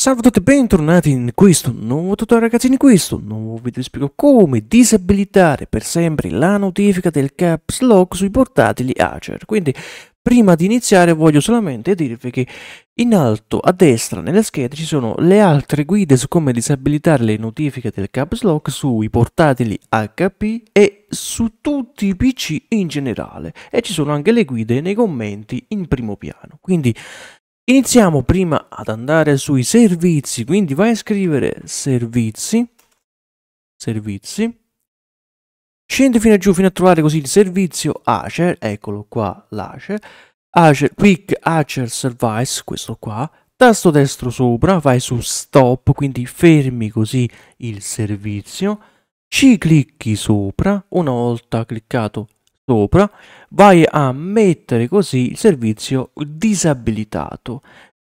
Salve a tutti e bentornati in questo nuovo tutorial ragazzi in questo nuovo video vi spiego come disabilitare per sempre la notifica del caps lock sui portatili Acer quindi prima di iniziare voglio solamente dirvi che in alto a destra nelle schede ci sono le altre guide su come disabilitare le notifiche del caps lock sui portatili HP e su tutti i PC in generale e ci sono anche le guide nei commenti in primo piano quindi Iniziamo prima ad andare sui servizi, quindi vai a scrivere servizi, servizi, scendi fino a giù fino a trovare così il servizio Acer, eccolo qua l'Acer, Acer, Quick Acer Service, questo qua, tasto destro sopra, vai su stop, quindi fermi così il servizio, ci clicchi sopra, una volta cliccato sopra, vai a mettere così il servizio disabilitato.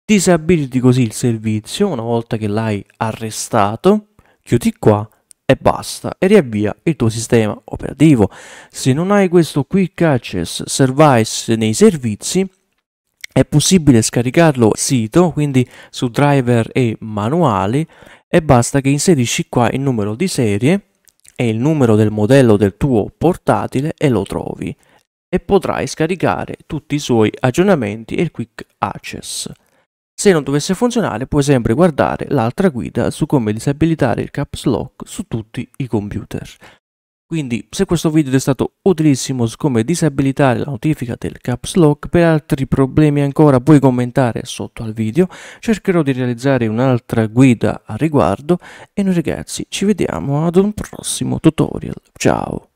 Disabiliti così il servizio una volta che l'hai arrestato, chiudi qua e basta e riavvia il tuo sistema operativo. Se non hai questo quick access service nei servizi, è possibile scaricarlo sito, quindi su driver e manuali e basta che inserisci qua il numero di serie e il numero del modello del tuo portatile e lo trovi e potrai scaricare tutti i suoi aggiornamenti e il quick access. Se non dovesse funzionare puoi sempre guardare l'altra guida su come disabilitare il caps lock su tutti i computer. Quindi se questo video ti è stato utilissimo su come disabilitare la notifica del caps lock per altri problemi ancora puoi commentare sotto al video, cercherò di realizzare un'altra guida a riguardo e noi ragazzi ci vediamo ad un prossimo tutorial, ciao!